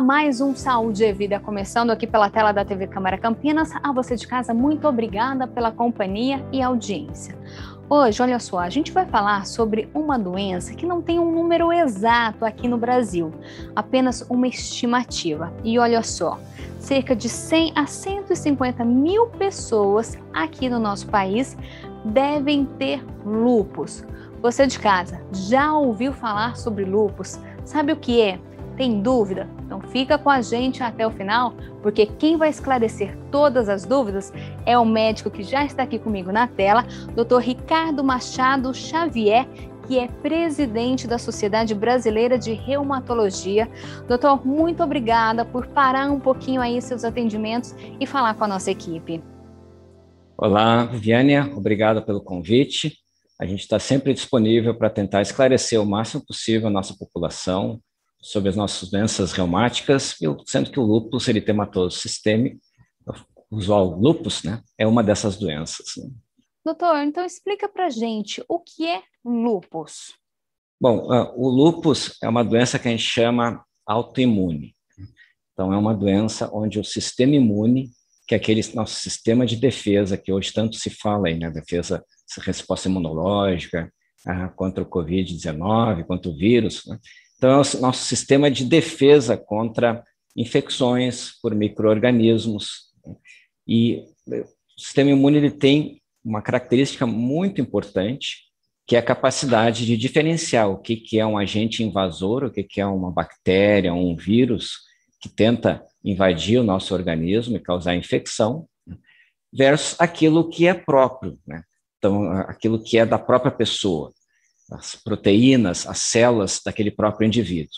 mais um Saúde e Vida começando aqui pela tela da TV Câmara Campinas. A você de casa, muito obrigada pela companhia e audiência. Hoje, olha só, a gente vai falar sobre uma doença que não tem um número exato aqui no Brasil, apenas uma estimativa. E olha só, cerca de 100 a 150 mil pessoas aqui no nosso país devem ter lupus. Você de casa já ouviu falar sobre lupus? Sabe o que é? Tem dúvida? Então fica com a gente até o final, porque quem vai esclarecer todas as dúvidas é o médico que já está aqui comigo na tela, Dr. Ricardo Machado Xavier, que é presidente da Sociedade Brasileira de Reumatologia. Doutor, muito obrigada por parar um pouquinho aí seus atendimentos e falar com a nossa equipe. Olá, Viviânia, obrigado pelo convite. A gente está sempre disponível para tentar esclarecer o máximo possível a nossa população, sobre as nossas doenças reumáticas, eu, sendo que o lúpus eritematoso sistêmico, usual lúpus, né, é uma dessas doenças. Né? Doutor, então explica para gente o que é lúpus. Bom, o lúpus é uma doença que a gente chama autoimune. Então, é uma doença onde o sistema imune, que é aquele nosso sistema de defesa, que hoje tanto se fala aí, né? Defesa, resposta imunológica, ah, contra o Covid-19, contra o vírus, né? Então, é o nosso sistema de defesa contra infecções por micro-organismos. Né? E eh, o sistema imune ele tem uma característica muito importante, que é a capacidade de diferenciar o que, que é um agente invasor, o que, que é uma bactéria, um vírus que tenta invadir o nosso organismo e causar infecção, né? versus aquilo que é próprio, né? então, aquilo que é da própria pessoa as proteínas, as células daquele próprio indivíduo.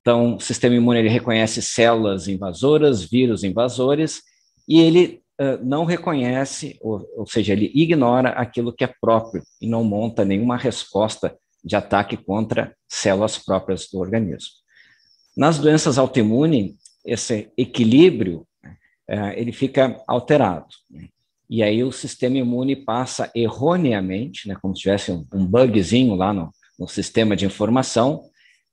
Então, o sistema imune ele reconhece células invasoras, vírus invasores, e ele uh, não reconhece, ou, ou seja, ele ignora aquilo que é próprio e não monta nenhuma resposta de ataque contra células próprias do organismo. Nas doenças autoimunes, esse equilíbrio uh, ele fica alterado e aí o sistema imune passa erroneamente, né, como se tivesse um, um bugzinho lá no, no sistema de informação,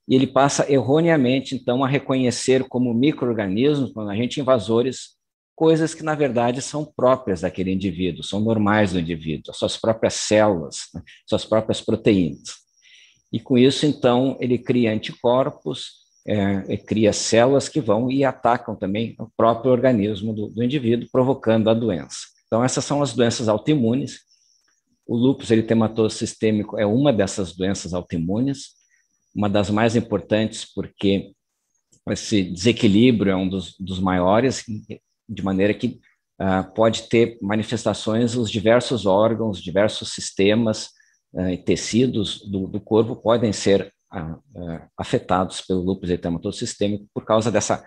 e ele passa erroneamente, então, a reconhecer como micro-organismos, como agentes invasores, coisas que, na verdade, são próprias daquele indivíduo, são normais do indivíduo, suas próprias células, né, suas próprias proteínas. E com isso, então, ele cria anticorpos, é, cria células que vão e atacam também o próprio organismo do, do indivíduo, provocando a doença. Então, essas são as doenças autoimunes. O lúpus eritematoso sistêmico é uma dessas doenças autoimunes, uma das mais importantes porque esse desequilíbrio é um dos, dos maiores, de maneira que uh, pode ter manifestações os diversos órgãos, diversos sistemas uh, e tecidos do, do, corpo podem ser uh, afetados pelo lúpus eritematoso sistêmico por causa dessa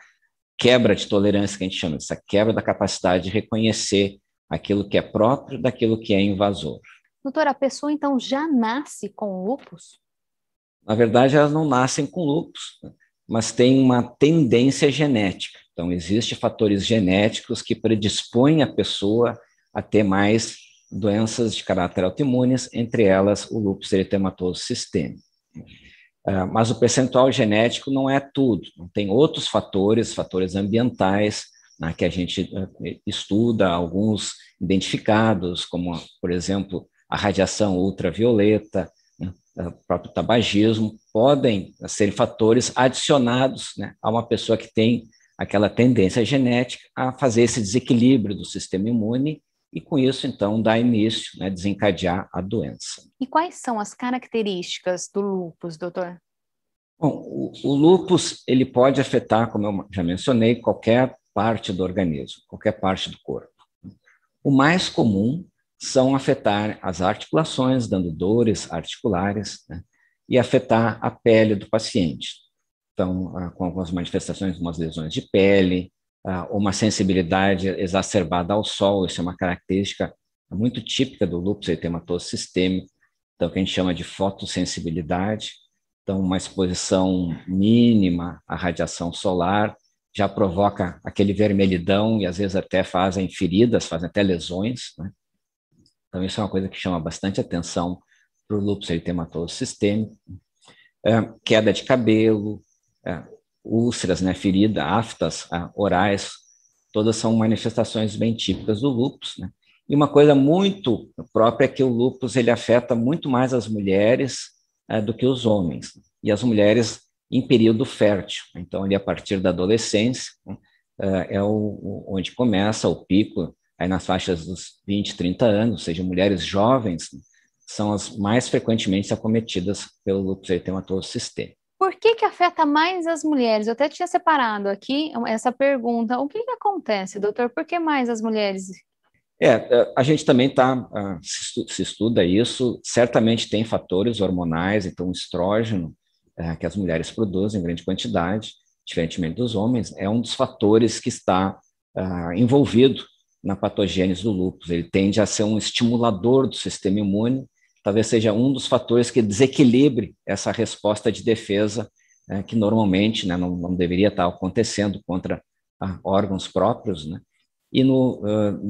quebra de tolerância que a gente chama, dessa quebra da capacidade de reconhecer aquilo que é próprio daquilo que é invasor. Doutora, a pessoa então já nasce com lupus? Na verdade, elas não nascem com lupus, né? mas tem uma tendência genética. Então, existem fatores genéticos que predispõem a pessoa a ter mais doenças de caráter autoimunes, entre elas o lupus eritematoso sistêmico. Ah, mas o percentual genético não é tudo, tem outros fatores, fatores ambientais, né, que a gente eh, estuda, alguns identificados, como, por exemplo, a radiação ultravioleta, né, o próprio tabagismo, podem ser fatores adicionados né, a uma pessoa que tem aquela tendência genética a fazer esse desequilíbrio do sistema imune e com isso, então, dar início, né, desencadear a doença. E quais são as características do lupus doutor? Bom, o, o ele pode afetar, como eu já mencionei, qualquer parte do organismo, qualquer parte do corpo. O mais comum são afetar as articulações, dando dores articulares, né? e afetar a pele do paciente. Então, ah, com algumas manifestações, umas lesões de pele, ah, uma sensibilidade exacerbada ao sol, isso é uma característica muito típica do lúpus eritematoso sistêmico, então que a gente chama de fotossensibilidade. Então, uma exposição mínima à radiação solar já provoca aquele vermelhidão e às vezes até fazem feridas, fazem até lesões. Né? Então, isso é uma coisa que chama bastante atenção para o lúpus eritematoso sistêmico. É, queda de cabelo, é, úlceras, né, ferida, aftas é, orais, todas são manifestações bem típicas do lúpus. Né? E uma coisa muito própria é que o lúpus ele afeta muito mais as mulheres é, do que os homens. E as mulheres em período fértil. Então, ali a partir da adolescência, né, ah, é o, onde começa o pico, aí nas faixas dos 20, 30 anos, ou seja, mulheres jovens né, são as mais frequentemente acometidas pelo lúpus eritematoso sistêmico. Por que, que afeta mais as mulheres? Eu até tinha separado aqui é essa pergunta. O que, que acontece, doutor? Por que mais as mulheres? É, é a gente também tá, ah, se estuda isso, certamente tem fatores hormonais, então o estrógeno é, que as mulheres produzem em grande quantidade, diferentemente dos homens, é um dos fatores que está ah, envolvido na patogênese do lúpus. Ele tende a ser um estimulador do sistema imune, talvez seja um dos fatores que desequilibre essa resposta de defesa é, que normalmente né, não, não, deveria estar acontecendo contra ah, órgãos próprios, né? E no,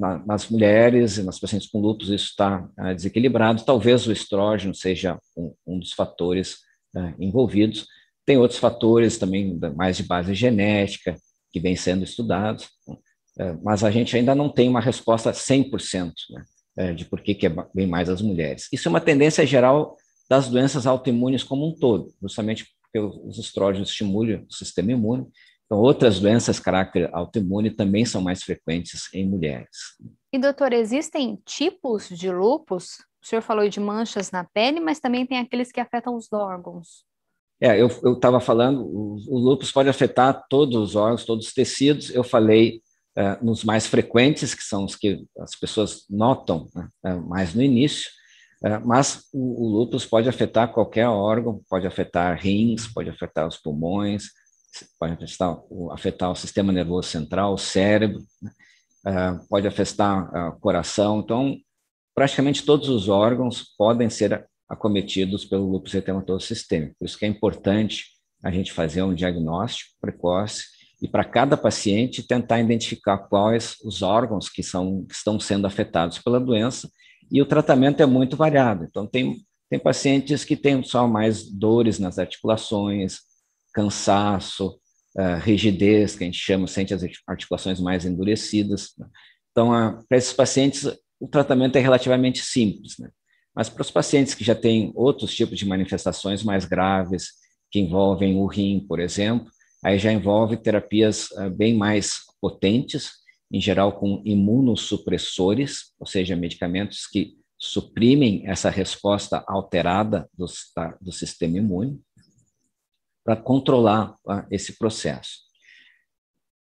ah, nas mulheres e nas pacientes com lúpus isso está desequilibrado. Talvez o estrógeno seja um, um dos fatores né, envolvidos. Tem outros fatores também mais de base genética que vêm sendo estudados, né, é, mas a gente ainda não tem uma resposta 100% né, é, de por que, que é bem mais as mulheres. Isso é uma tendência geral das doenças autoimunes como um todo, justamente porque os estrógenos estimulam o sistema imune. Então, outras doenças de caráter autoimune também são mais frequentes em mulheres. E, doutor, existem tipos de lupus? O senhor falou de manchas na pele, mas também tem aqueles que afetam os órgãos. É, eu estava falando, o, o, lúpus pode afetar todos os órgãos, todos os tecidos. Eu falei é, nos mais frequentes, que são os que as pessoas notam né, é, mais no início, é, mas o, o, lúpus pode afetar qualquer órgão, pode afetar rins, pode afetar os pulmões, pode afetar, afetar o sistema nervoso central, o cérebro, né, pode afetar o coração. Então, praticamente todos os órgãos podem ser acometidos pelo lupus eritematoso sistêmico. Por isso que é importante a gente fazer um diagnóstico precoce e para cada paciente tentar identificar quais os órgãos que, são, que estão sendo afetados pela doença e o tratamento é muito variado. Então tem tem pacientes que têm só mais dores nas articulações, cansaço, uh, rigidez, que a gente chama, sente as articulações mais endurecidas. Né? Então, para esses pacientes, o tratamento é relativamente simples, né? Mas para os pacientes que já têm outros tipos de manifestações mais graves, que envolvem o rim, por exemplo, aí já envolve terapias ah, bem mais potentes, em geral com imunossupressores, ou seja, medicamentos que suprimem essa resposta alterada do, do sistema imune, para controlar ah, esse processo.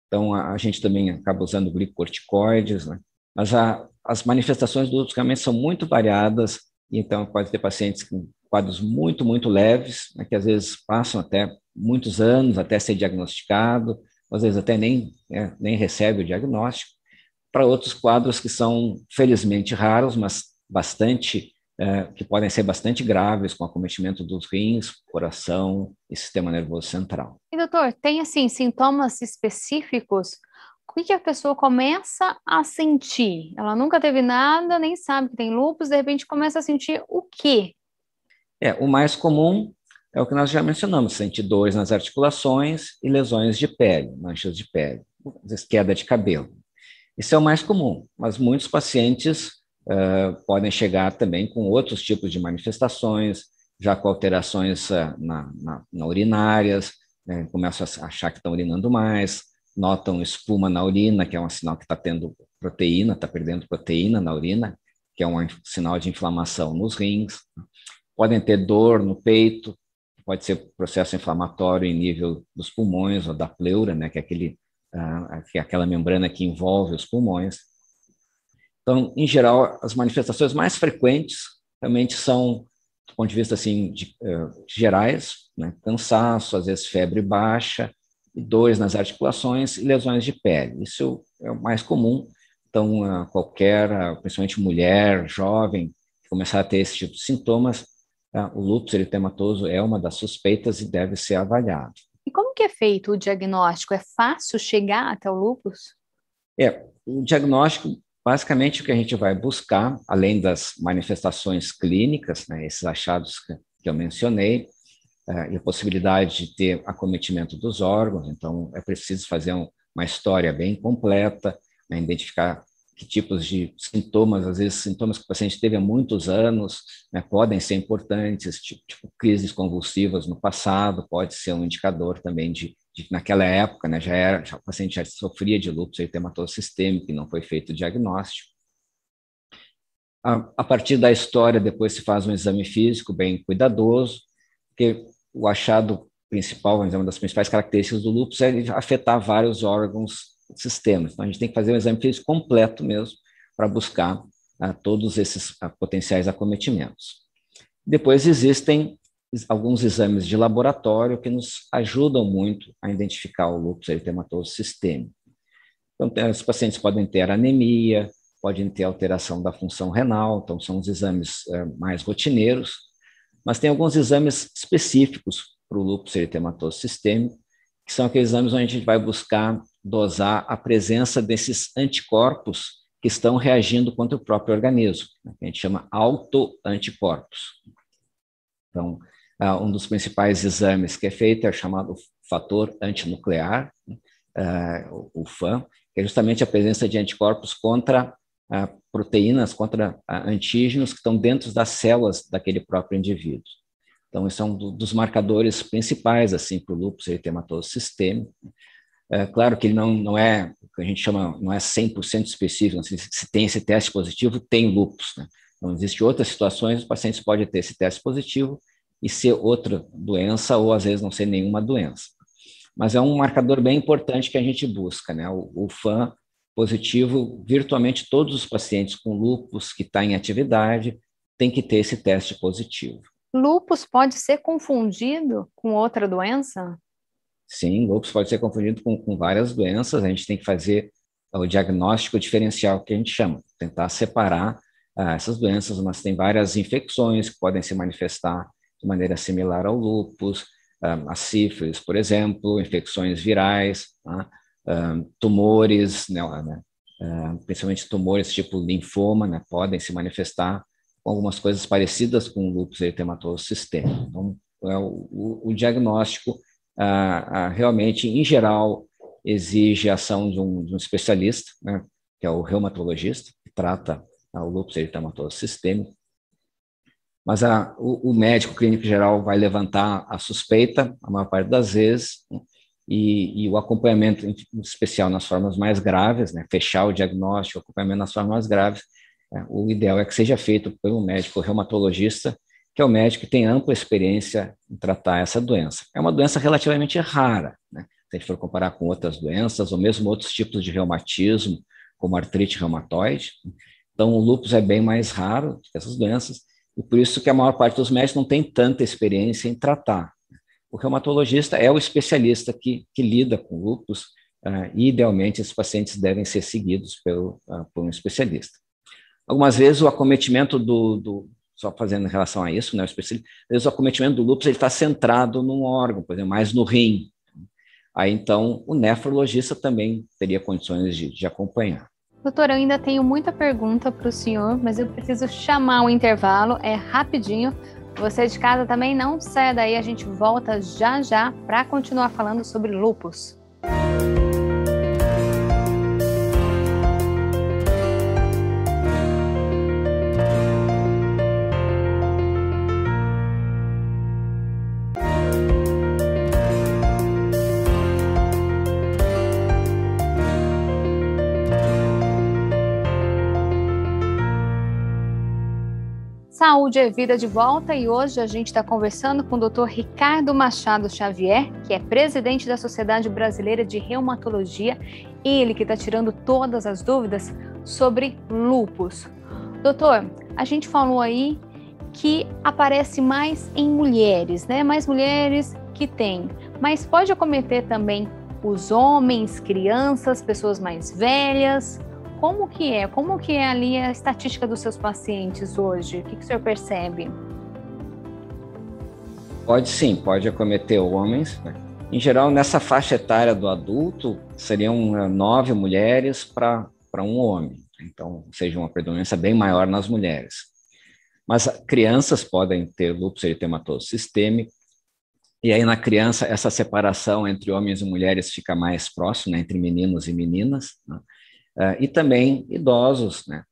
Então, a, gente também acaba usando glicocorticoides, né? mas a, as manifestações do ofuscamento são muito variadas, então pode ter pacientes com quadros muito, muito leves, né, que às vezes passam até muitos anos até ser diagnosticado, às vezes até nem, né, nem recebe o diagnóstico, para outros quadros que são, felizmente, raros, mas bastante, é, que podem ser bastante graves, com acometimento dos rins, coração e sistema nervoso central. E, doutor, tem, assim, sintomas específicos o que, a pessoa começa a sentir? Ela nunca teve nada, nem sabe que tem lupus, de repente começa a sentir o quê? É, o mais comum é o que nós já mencionamos, sentir dores nas articulações e lesões de pele, manchas de pele, queda de cabelo. Isso é o mais comum, mas muitos pacientes uh, podem chegar também com outros tipos de manifestações, já com alterações uh, na, na, na urinárias, né, começam a achar que estão urinando mais, notam espuma na urina, que é um sinal que está tendo proteína, está perdendo proteína na urina, que é um sinal de inflamação nos rins. Podem ter dor no peito, pode ser processo inflamatório em nível dos pulmões ou da pleura, né, que é aquele, uh, que é aquela membrana que envolve os pulmões. Então, em geral, as manifestações mais frequentes realmente são, do ponto de vista assim, de, uh, gerais, né, cansaço, às vezes febre baixa, dois nas articulações e lesões de pele. Isso é o mais comum, então qualquer, principalmente mulher, jovem, que começar a ter esse tipo de sintomas, o lúpus eritematoso é uma das suspeitas e deve ser avaliado. E como que é feito o diagnóstico? É fácil chegar até o lúpus? É, o diagnóstico, basicamente o que a gente vai buscar, além das manifestações clínicas, né, esses achados que eu mencionei, é, a possibilidade de ter acometimento dos órgãos, então é preciso fazer um, uma história bem completa, né, identificar que tipos de sintomas, às vezes sintomas que o paciente teve há muitos anos, né, podem ser importantes, tipo, tipo, crises convulsivas no passado, pode ser um indicador também de, de naquela época, né, já era, já, o paciente já sofria de lúpus eritematoso sistêmico e não foi feito o diagnóstico. A, a, partir da história, depois se faz um exame físico bem cuidadoso, porque o achado principal, é uma das principais características do lúpus é afetar vários órgãos sistemas. Então, a gente tem que fazer um exame físico completo mesmo para buscar ah, todos esses ah, potenciais acometimentos. Depois existem alguns exames de laboratório que nos ajudam muito a identificar o lúpus eritematoso sistêmico. Então, os pacientes podem ter anemia, podem ter alteração da função renal, então são os exames eh, mais rotineiros, mas tem alguns exames específicos para o lúpus eritematoso sistêmico, que são aqueles exames onde a gente vai buscar dosar a presença desses anticorpos que estão reagindo contra o próprio organismo, né, que a gente chama autoanticorpos. Então, uh, um dos principais exames que é feito é o chamado fator antinuclear, uh, o FAM, que é justamente a presença de anticorpos contra ah, proteínas contra ah, antígenos que estão dentro das células daquele próprio indivíduo. Então, esse é um do, dos marcadores principais, assim, para o lúpus eritematoso sistêmico. É, claro que ele não, não é, o que a gente chama, não é 100% específico, assim, se tem esse teste positivo, tem lúpus, né? Então, existem outras situações, os pacientes podem ter esse teste positivo e ser outra doença, ou às vezes não ser nenhuma doença. Mas é um marcador bem importante que a gente busca, né? O, o FAN positivo, virtualmente todos os pacientes com lupus que está em atividade têm que ter esse teste positivo. Lupus pode ser confundido com outra doença? Sim, lupus pode ser confundido com, com várias doenças. A gente tem que fazer o diagnóstico diferencial que a gente chama, tentar separar ah, essas doenças, mas tem várias infecções que podem se manifestar de maneira similar ao lupus, ah, a sífilis, por exemplo, infecções virais, tá? tumores, né, uh, principalmente tumores tipo linfoma, né, podem se manifestar com algumas coisas parecidas com o lúpus eritematoso sistêmico. Então, é, o, o, diagnóstico realmente, em geral, exige a ação de um, de um especialista, né, que é o reumatologista, que trata o lúpus eritematoso sistêmico, mas a, o, o, médico clínico geral vai levantar a suspeita, a maior parte das vezes, e, e, o acompanhamento especial nas formas mais graves, né, fechar o diagnóstico, o acompanhamento nas formas mais graves, né, o ideal é que seja feito pelo médico reumatologista, que é o médico que tem ampla experiência em tratar essa doença. É uma doença relativamente rara, né, se a gente for comparar com outras doenças, ou mesmo outros tipos de reumatismo, como artrite reumatoide. Então, o lúpus é bem mais raro que essas doenças, e por isso que a maior parte dos médicos não tem tanta experiência em tratar. O reumatologista é o especialista que, que lida com lúpus uh, e, idealmente, esses pacientes devem ser seguidos pelo, uh, por um especialista. Algumas vezes o acometimento do, do só fazendo em relação a isso, né, o especialista, às vezes o acometimento do lúpus está centrado num órgão, por exemplo, mais no rim. Aí, então, o nefrologista também teria condições de, de acompanhar. Doutor, eu ainda tenho muita pergunta para o senhor, mas eu preciso chamar o intervalo, é rapidinho, você de casa também não ceda aí, a gente volta já já para continuar falando sobre lupus. Saúde é Vida de volta e hoje a gente está conversando com o Dr. Ricardo Machado Xavier, que é presidente da Sociedade Brasileira de Reumatologia, ele que está tirando todas as dúvidas sobre lupus. Doutor, a gente falou aí que aparece mais em mulheres, né? Mais mulheres que têm, mas pode acometer também os homens, crianças, pessoas mais velhas como que é? Como que é ali a estatística dos seus pacientes hoje? O que, que o senhor percebe? Pode sim, pode acometer homens. Em geral, nessa faixa etária do adulto, seriam é, nove mulheres para um homem. Então, seja uma predominância bem maior nas mulheres. Mas crianças podem ter lúpus eritematoso sistêmico, e aí na criança essa separação entre homens e mulheres fica mais próxima, né, entre meninos e meninas. Né? Uh, e também idosos, né?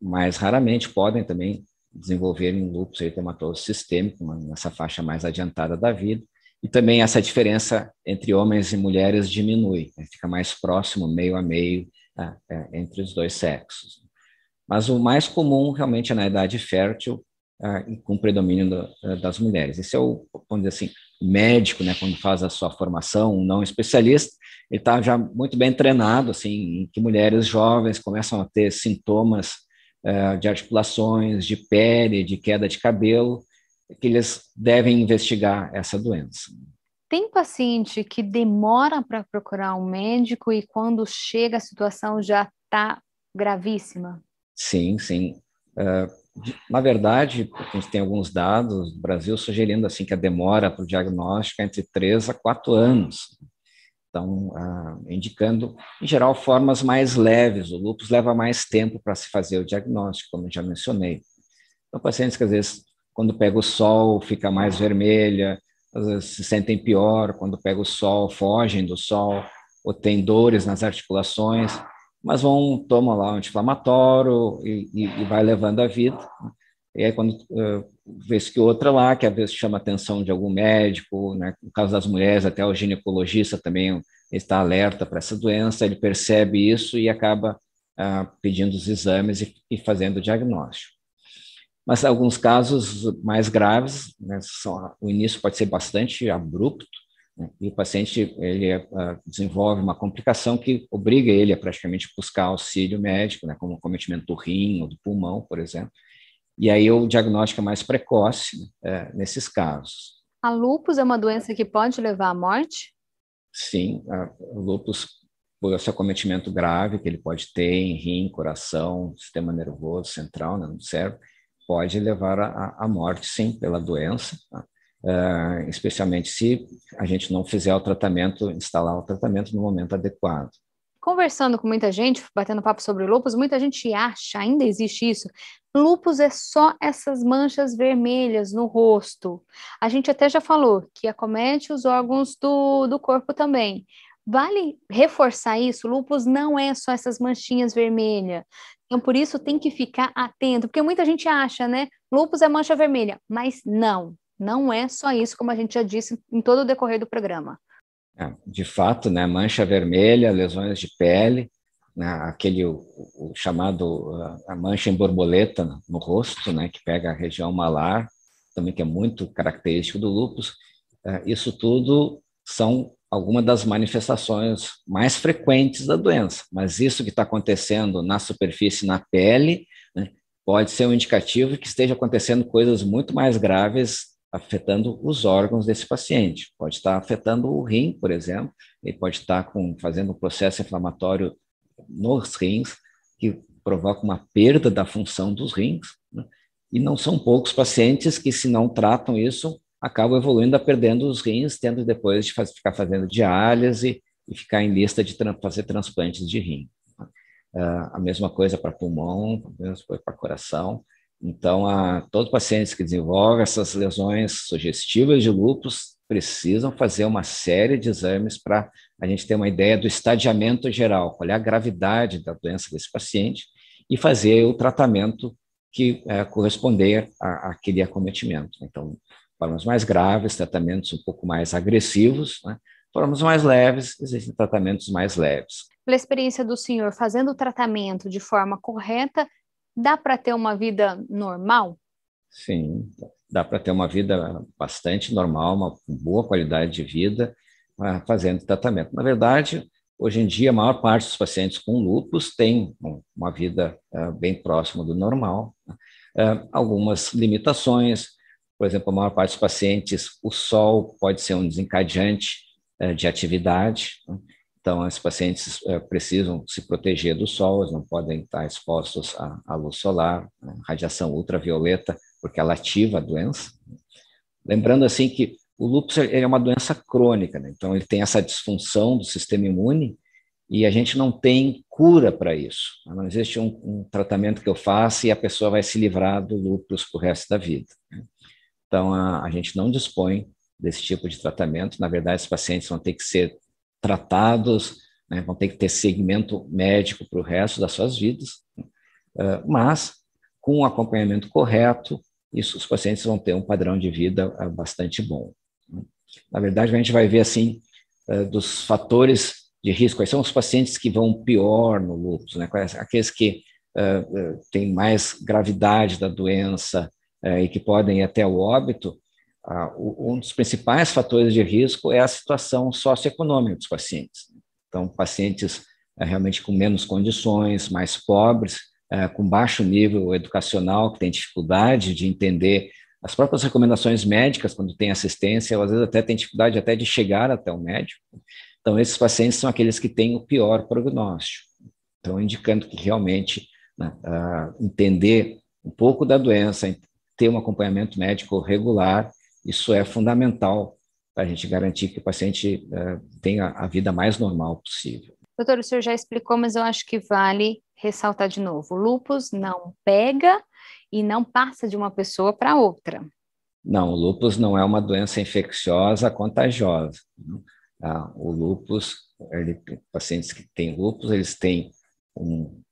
mais raramente podem também desenvolverem lupus eritematoso sistêmico, nessa faixa mais adiantada da vida. E também essa diferença entre homens e mulheres diminui, né? fica mais próximo, meio a meio, ah, é, entre os dois sexos. Mas o mais comum realmente é na idade fértil uh, e com predomínio do, uh, das mulheres. Esse é o, vamos dizer assim, médico, né, quando faz a sua formação, um não especialista, ele está já muito bem treinado, assim, em que mulheres jovens começam a ter sintomas uh, de articulações, de pele, de queda de cabelo, que eles devem investigar essa doença. Tem paciente que demora para procurar um médico e quando chega a situação já está gravíssima? Sim, sim. Uh, na verdade, a gente tem alguns dados do Brasil sugerindo assim que a demora para o diagnóstico é entre 3 a 4 anos. Então, ah, indicando, em geral, formas mais leves. O lúpus leva mais tempo para se fazer o diagnóstico, como já mencionei. Então, pacientes que às vezes, quando pega o sol, fica mais vermelha, às vezes se sentem pior, quando pega o sol, fogem do sol, ou têm dores nas articulações mas vão tomar lá um anti-inflamatório e, e, e, vai levando a vida. Né? E aí, quando uh, vez que outra lá, que às vezes chama a atenção de algum médico, né? no caso das mulheres, até o ginecologista também está alerta para essa doença, ele percebe isso e acaba uh, pedindo os exames e, e fazendo o diagnóstico. Mas alguns casos mais graves, né, só, o início pode ser bastante abrupto, né? E o paciente ele ah, desenvolve uma complicação que obriga ele a praticamente buscar auxílio médico, né, como cometimento do rim ou do pulmão, por exemplo. E aí o diagnóstico é mais precoce né, é, nesses casos. A lupus é uma doença que pode levar à morte? Sim, a lupus, por esse acometimento grave que ele pode ter em rim, coração, sistema nervoso central, né, no cérebro, pode levar à morte, sim, pela doença. Tá? uh, especialmente se a gente não fizer o tratamento, instalar o tratamento no momento adequado. Conversando com muita gente, batendo papo sobre lupus, muita gente acha, ainda existe isso, lupus é só essas manchas vermelhas no rosto. A gente até já falou que acomete os órgãos do, do corpo também, Vale reforçar isso, lupus não é só essas manchinhas vermelhas. Então, por isso tem que ficar atento, porque muita gente acha, né? Lupus é mancha vermelha, mas não não é só isso, como a gente já disse em todo o decorrer do programa. É, de fato, né, mancha vermelha, lesões de pele, né, aquele o, o chamado ah, a mancha em borboleta no, no rosto, né, que pega a região malar, também que é muito característico do lúpus. É, isso tudo são algumas das manifestações mais frequentes da doença. Mas isso que está acontecendo na superfície, na pele, né, pode ser um indicativo que esteja acontecendo coisas muito mais graves afetando os órgãos desse paciente. Pode estar afetando o rim, por exemplo, ele pode estar com, fazendo um processo inflamatório nos rins, que provoca uma perda da função dos rins. Né? E não são poucos pacientes que, se não tratam isso, acabam evoluindo, a perdendo os rins, tendo depois de faz, ficar fazendo diálise e ficar em lista de tra fazer transplantes de rim. Uh, a mesma coisa para pulmão, a mesma coisa para coração. Então, a, todos os pacientes que desenvolvem essas lesões sugestivas de lúpus precisam fazer uma série de exames para a gente ter uma ideia do estadiamento geral, qual é a gravidade da doença desse paciente e fazer o tratamento que é, corresponder àquele acometimento. Então, formas mais graves, tratamentos um pouco mais agressivos, né? formas mais leves, existem tratamentos mais leves. Pela experiência do senhor, fazendo o tratamento de forma correta, dá para ter uma vida normal? Sim, dá para ter uma vida bastante normal, uma boa qualidade de vida fazendo tratamento. Na verdade, hoje em dia, a maior parte dos pacientes com lúpus tem uma vida eh, bem próxima do normal. Né? Eh, algumas limitações, por exemplo, a maior parte dos pacientes, o sol pode ser um desencadeante eh, de atividade. Né? Então, esses pacientes eh, precisam se proteger do sol, eles não podem estar expostos à, luz solar, né, radiação ultravioleta, porque ela ativa a doença. Lembrando, assim, que o lúpus é uma doença crônica, né? então ele tem essa disfunção do sistema imune e a gente não tem cura para isso. Né. Não existe um, um, tratamento que eu faça e a pessoa vai se livrar do lúpus para o resto da vida. Né? Então, a, a gente não dispõe desse tipo de tratamento. Na verdade, os pacientes vão ter que ser tratados, né, vão ter que ter segmento médico para o resto das suas vidas, né, ah, mas com o um acompanhamento correto, isso, os pacientes vão ter um padrão de vida ah, bastante bom. Né. Na verdade, a gente vai ver assim ah, dos fatores de risco, quais são os pacientes que vão pior no lúpus, né? aqueles que têm mais gravidade da doença eh, e que podem ir até o óbito, ah, um dos principais fatores de risco é a situação socioeconômica dos pacientes. Então, pacientes eh, realmente com menos condições, mais pobres, eh, com baixo nível educacional, que têm dificuldade de entender as próprias recomendações médicas, quando tem assistência, às vezes até tem dificuldade até de chegar até o médico. Então, esses pacientes são aqueles que têm o pior prognóstico. Então, indicando que realmente né, ah, entender um pouco da doença, ter um acompanhamento médico regular isso é fundamental para a gente garantir que o paciente eh, tenha a vida mais normal possível. Doutor, o senhor já explicou, mas eu acho que vale ressaltar de novo: lupus não pega e não passa de uma pessoa para outra. Não, o lupus não é uma doença infecciosa contagiosa. Né? Ah, o lupus, ele, pacientes que têm lupus, eles têm um,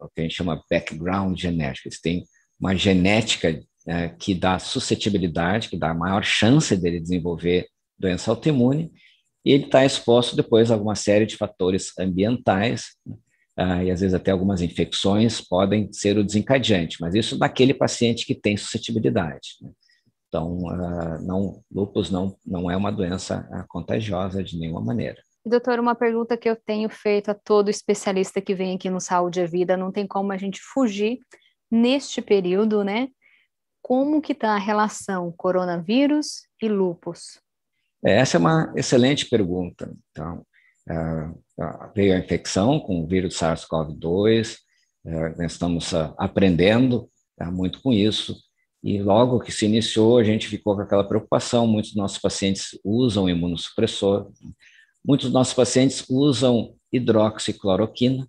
o que a gente chama background genético, eles têm uma genética é, que dá suscetibilidade, que dá maior chance dele desenvolver doença autoimune, e ele está exposto depois a uma série de fatores ambientais, né? Ah, e às vezes até algumas infecções podem ser o desencadeante, mas isso naquele paciente que tem suscetibilidade. Né? Então, ah, não, lúpus não, não é uma doença ah, contagiosa de nenhuma maneira. Doutor, uma pergunta que eu tenho feito a todo especialista que vem aqui no Saúde e é Vida, não tem como a gente fugir neste período, né, como que está a relação coronavírus e lupus? É, essa é uma excelente pergunta. Então, é, é, veio a infecção com o vírus SARS-CoV-2, nós estamos aprendendo muito com isso, e logo que se iniciou, a gente ficou com aquela preocupação, muitos dos nossos pacientes usam imunossupressor, muitos dos nossos pacientes usam hidroxicloroquina,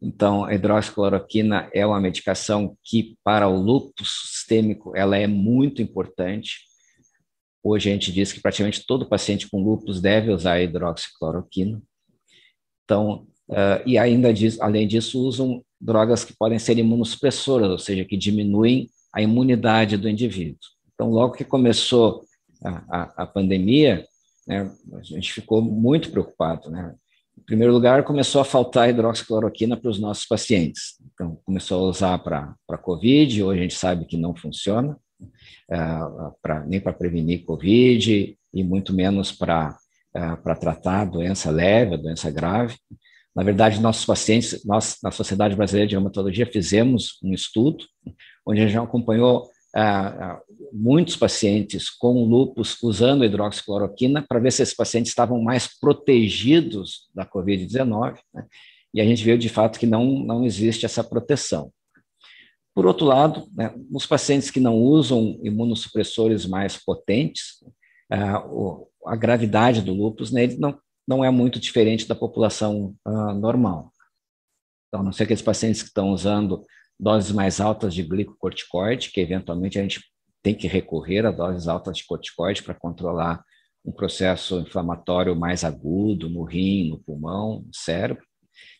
então, a hidroxicloroquina é uma medicação que, para o lúpus sistêmico, ela é muito importante. Hoje a gente diz que praticamente todo paciente com lúpus deve usar a hidroxicloroquina. Então, uh, e ainda diz, além disso, usam drogas que podem ser imunossupressoras, ou seja, que diminuem a imunidade do indivíduo. Então, logo que começou a, a, a pandemia, né, a gente ficou muito preocupado, né? primeiro lugar, começou a faltar hidroxicloroquina para os nossos pacientes. Então, começou a usar para COVID, hoje a gente sabe que não funciona, uh, pra, nem para prevenir COVID e muito menos para uh, ah, tratar doença leve, doença grave. Na verdade, nossos pacientes, nós, na Sociedade Brasileira de Reumatologia, fizemos um estudo onde a gente acompanhou ah, muitos pacientes com lupus usando hidroxicloroquina para ver se esses pacientes estavam mais protegidos da Covid-19, né? e a gente viu de fato que não, não existe essa proteção. Por outro lado, né, os pacientes que não usam imunossupressores mais potentes, ah, o, a gravidade do lupus nele não, não é muito diferente da população ah, normal. Então, a não ser aqueles pacientes que estão usando doses mais altas de glicocorticoide, que eventualmente a gente tem que recorrer a doses altas de corticoide para controlar um processo inflamatório mais agudo no rim, no pulmão, no cérebro.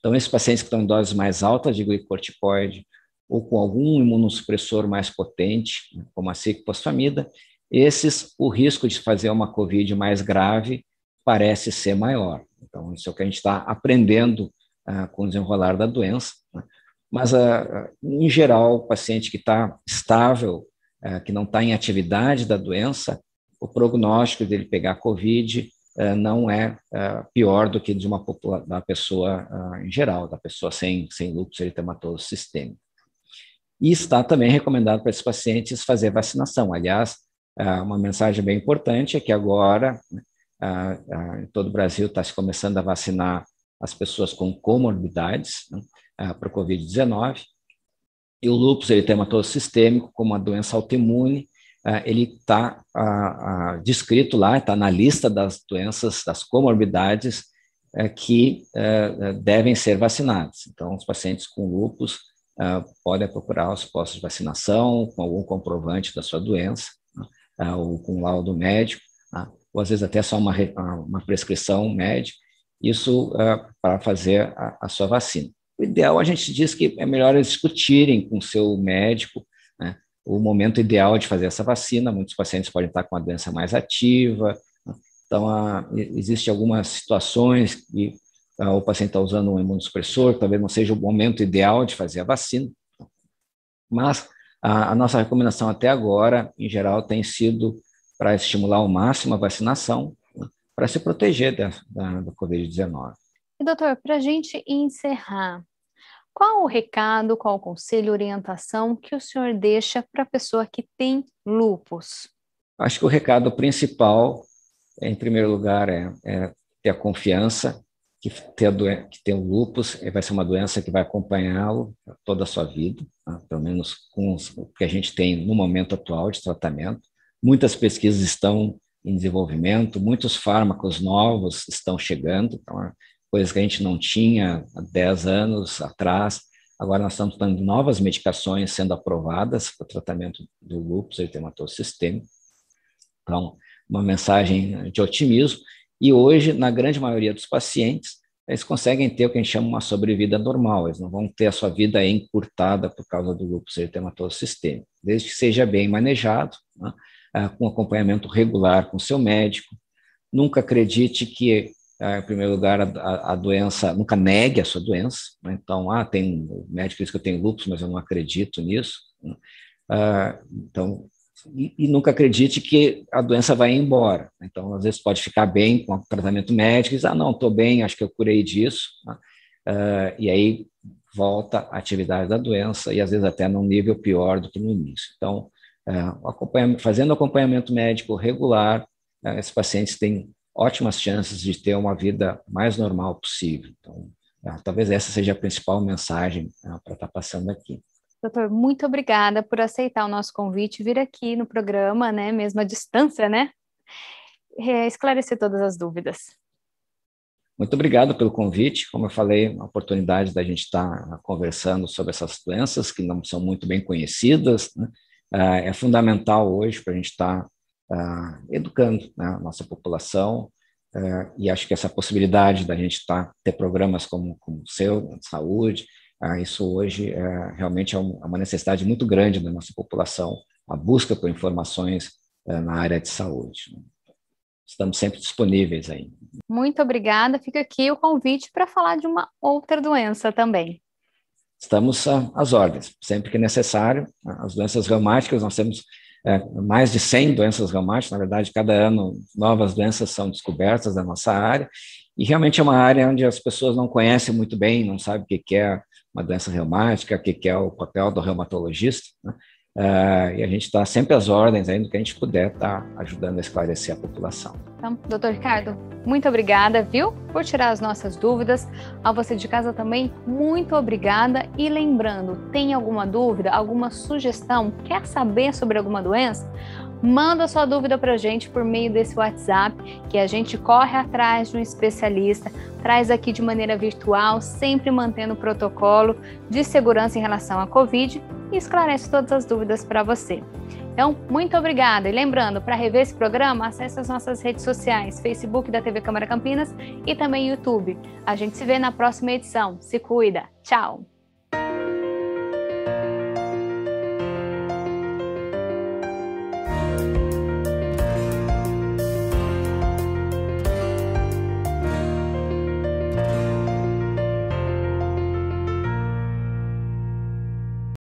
Então, esses pacientes que estão em doses mais altas de glicocorticoide ou com algum imunossupressor mais potente, como a ciclofosfamida, esses, o risco de fazer uma COVID mais grave parece ser maior. Então, isso é o que a gente está aprendendo ah, com o desenrolar da doença. Né? Mas, a, ah, em geral, o paciente que está estável, ah, que não está em atividade da doença, o prognóstico dele pegar Covid ah, não é pior do que de uma da pessoa em geral, da pessoa sem, sem lúpus eritematoso sistêmico. E está também recomendado para esses pacientes fazer vacinação. Aliás, uma mensagem bem importante é que agora né, em todo o Brasil está se começando a vacinar as pessoas com comorbidades né, ah, para o Covid-19. E o lúpus ele tem uma tosse sistêmico como uma doença autoimune, ah, ele está ah, descrito lá, está na lista das doenças, das comorbidades eh, que eh, eh, devem ser vacinadas. Então, os pacientes com lúpus podem procurar os postos de vacinação com algum comprovante da sua doença, né, ou com laudo médico, ou às vezes até só uma, uma prescrição médica, isso uh, para fazer a, a, sua vacina. O ideal, a gente diz que é melhor eles discutirem com o seu médico né, o momento ideal de fazer essa vacina. Muitos pacientes podem estar com a doença mais ativa, né? então a, ah, existe algumas situações que ah, o paciente está usando um imunossupressor, talvez não seja o momento ideal de fazer a vacina. Mas a, a nossa recomendação até agora, em geral, tem sido para estimular ao máximo a vacinação, para se proteger da, da, do Covid-19. E, doutor, para a gente encerrar, qual o recado, qual o conselho, orientação que o senhor deixa para a pessoa que tem lupus? Acho que o recado principal, em primeiro lugar, é, é ter a confiança que ter, que ter o lupus vai ser uma doença que vai acompanhá-lo toda a sua vida, né? pelo menos com os, o que a gente tem no momento atual de tratamento. Muitas pesquisas estão em desenvolvimento, muitos fármacos novos estão chegando, então, é coisas que a gente não tinha há 10 anos atrás. Agora nós estamos tendo novas medicações sendo aprovadas para o tratamento do lúpus eritematoso sistêmico. Então, uma mensagem de otimismo. E hoje, na grande maioria dos pacientes, eles conseguem ter o que a gente chama uma sobrevida normal, eles não vão ter a sua vida encurtada por causa do lúpus eritematoso sistêmico, desde que seja bem manejado, né? ah, com acompanhamento regular com seu médico. Nunca acredite que, ah, em primeiro lugar, a, a, doença, nunca negue a sua doença. Né? Então, ah, tem, o médico diz que eu tenho lúpus, mas eu não acredito nisso. Né? Ah, então, e, e, nunca acredite que a doença vai embora. Né? Então, às vezes pode ficar bem com o tratamento médico, e diz, ah, não, estou bem, acho que eu curei disso. Né? Ah, e aí volta a atividade da doença, e às vezes até num nível pior do que no início. Então, é, acompanhamento, fazendo acompanhamento médico regular, é, esses pacientes têm ótimas chances de ter uma vida mais normal possível. Então, é, talvez essa seja a principal mensagem para estar tá passando aqui. Doutor, muito obrigada por aceitar o nosso convite, vir aqui no programa, né, mesmo à distância, né, esclarecer todas as dúvidas. Muito obrigado pelo convite. Como eu falei, a oportunidade da gente estar tá conversando sobre essas doenças que não são muito bem conhecidas, né, ah, é fundamental hoje para a gente estar tá, ah, educando né, a nossa população, ah, e acho que essa possibilidade da gente tá, ter programas como, como o seu, de saúde, isso hoje é, realmente é, um, é, uma necessidade muito grande da nossa população, a busca por informações eh, na área de saúde. Estamos sempre disponíveis aí. Muito obrigada. Fica aqui o convite para falar de uma outra doença também estamos ah, às ordens, sempre que necessário. As doenças reumáticas, nós temos é, mais de 100 doenças reumáticas, na verdade, cada ano novas doenças são descobertas na nossa área, e realmente é uma área onde as pessoas não conhecem muito bem, não sabem o que é uma doença reumática, o que é o papel do reumatologista. Né? Uh, e a gente está sempre às ordens aí que a gente puder estar tá ajudando a esclarecer a população. Então, doutor Ricardo, muito obrigada, viu, por tirar as nossas dúvidas. A você de casa também, muito obrigada. E lembrando, tem alguma dúvida, alguma sugestão, quer saber sobre alguma doença? Manda sua dúvida para a gente por meio desse WhatsApp, que a gente corre atrás de um especialista, traz aqui de maneira virtual, sempre mantendo o protocolo de segurança em relação à Covid e esclarece todas as dúvidas para você. Então, muito obrigada. E lembrando, para rever esse programa, acesse as nossas redes sociais, Facebook da TV Câmara Campinas e também YouTube. A gente se vê na próxima edição. Se cuida. Tchau.